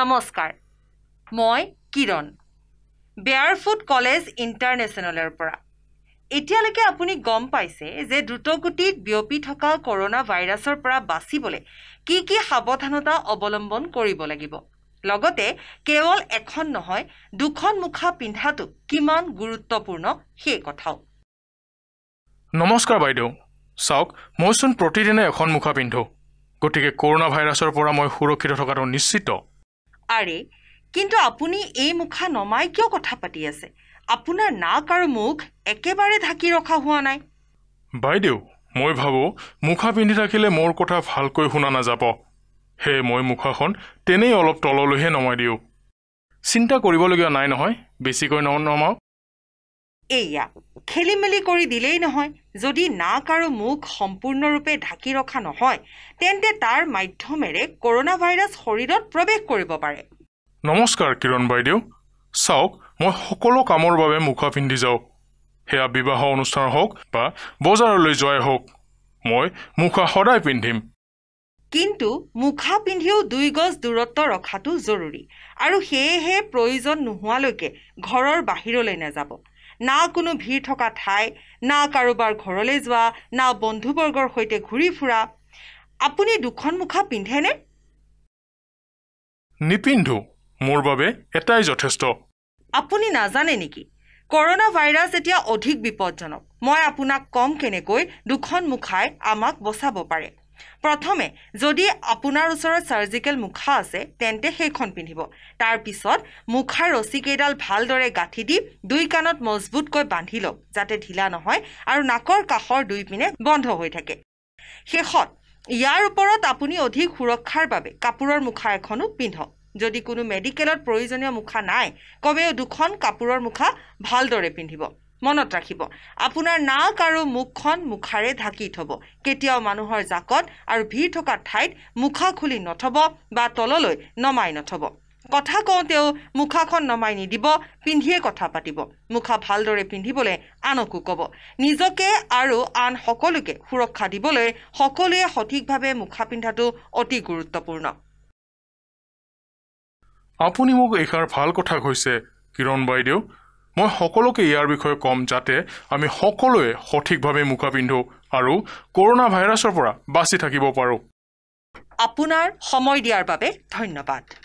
নমস্কাৰ মই কিৰণ barefoot college ইণ্টাৰনেশ্যনেলৰ পৰা এতিয়ালৈকে আপুনি গম পাইছে যে দ্ৰুতগতিত বিয়পি থকা কৰোণা ভাইৰাছৰ পৰা বাচিবলৈ কি কি সাৱধানতা অৱলম্বন কৰিব লাগিব লগতে কেৱল এখন নহয় দুখন মুখা পিন্ধাটো কিমান গুৰুত্বপূৰ্ণ সেই কথাও নমস্কাৰ বাইদেউ চাওক মইচোন প্ৰতিদিনে এখন মুখা পিন্ধো গতিকে কৰোণা ভাইৰাছৰ পৰা মই সুৰক্ষিত থকাটো নিশ্চিত আৰে কিন্তু আপুনি এই মুখা নমাই কিয় কথা পাতি আছে আপোনাৰ নাক আৰু মুখ একেবাৰে ঢাকি ৰখা হোৱা নাই বাইদেউ মই ভাবোঁ মুখা পিন্ধি থাকিলে মোৰ কথা ভালকৈ শুনা নাযাব সেয়ে মই মুখাখন তেনেই অলপ তললৈহে নমাই দিওঁ চিন্তা কৰিবলগীয়া নাই নহয় বেছিকৈ নমাওঁ এইয়া খেলি মেলি কৰি দিলেই নহয় যদি নাক আৰু মুখ সম্পূৰ্ণৰূপে ঢাকি ৰখা নহয় তেন্তে তাৰ মাধ্যমেৰে কৰোণা ভাইৰাছ শৰীৰত প্ৰৱেশ কৰিব পাৰে নমস্কাৰ কিৰণ বাইদেউ চাওক মই সকলো কামৰ বাবে মুখা পিন্ধি যাওঁ সেয়া বিবাহ অনুষ্ঠান হওক বা বজাৰলৈ যোৱাই হওক মই মুখা সদায় পিন্ধিম কিন্তু মুখা পিন্ধিও দুই গছ দূৰত্ব ৰখাটো জৰুৰী আৰু সেয়েহে প্ৰয়োজন নোহোৱালৈকে ঘৰৰ বাহিৰলৈ নাযাব না কোনো ভিৰ থকা ঠাই না কাৰোবাৰ ঘৰলৈ যোৱা না বন্ধুবৰ্গৰ সৈতে ঘূৰি ফুৰা আপুনি দুখন মুখা পিন্ধেনে নিপিন্ধো মোৰ বাবে এটাই যথেষ্ট আপুনি নাজানে নেকি কৰোণা ভাইৰাছ এতিয়া অধিক বিপদজনক মই আপোনাক কম কেনেকৈ দুখন মুখাই আমাক বচাব পাৰে প্ৰথমে যদি আপোনাৰ ওচৰত চাৰ্জিকেল মুখা আছে তেন্তে সেইখন পিন্ধিব তাৰপিছত মুখাৰ ৰছীকেইডাল ভালদৰে গাঁঠি দি দুই কাণত মজবুতকৈ বান্ধি লওক যাতে ঢিলা নহয় আৰু নাকৰ কাষৰ দুই পিনে বন্ধ হৈ থাকে শেষত ইয়াৰ ওপৰত আপুনি অধিক সুৰক্ষাৰ বাবে কাপোৰৰ মুখা এখনো পিন্ধক যদি কোনো মেডিকেলত প্ৰয়োজনীয় মুখা নাই কমেও দুখন কাপোৰৰ মুখা ভালদৰে পিন্ধিব মনত ৰাখিব আপোনাৰ নাক আৰু মুখখন মুখাৰে ঢাকি থ'ব কেতিয়াও মানুহৰ জাকত আৰু ভিৰ থকা ঠাইত মুখা খুলি নথব বা তললৈ নমাই নথব কথা কওঁতেও মুখাখন নমাই নিদিব পিন্ধিয়ে কথা পাতিব মুখা ভালদৰে পিন্ধিবলৈ আনকো ক'ব নিজকে আৰু আন সকলোকে সুৰক্ষা দিবলৈ সকলোৱে সঠিকভাৱে মুখা পিন্ধাটো অতি গুৰুত্বপূৰ্ণ আপুনি মোক এইষাৰ ভাল কথা কৈছে কিৰণ বাইদেউ মই সকলোকে ইয়াৰ বিষয়ে ক'ম যাতে আমি সকলোৱে সঠিকভাৱে মুখা পিন্ধো আৰু কৰোণা ভাইৰাছৰ পৰা বাচি থাকিব পাৰোঁ আপোনাৰ সময় দিয়াৰ বাবে ধন্যবাদ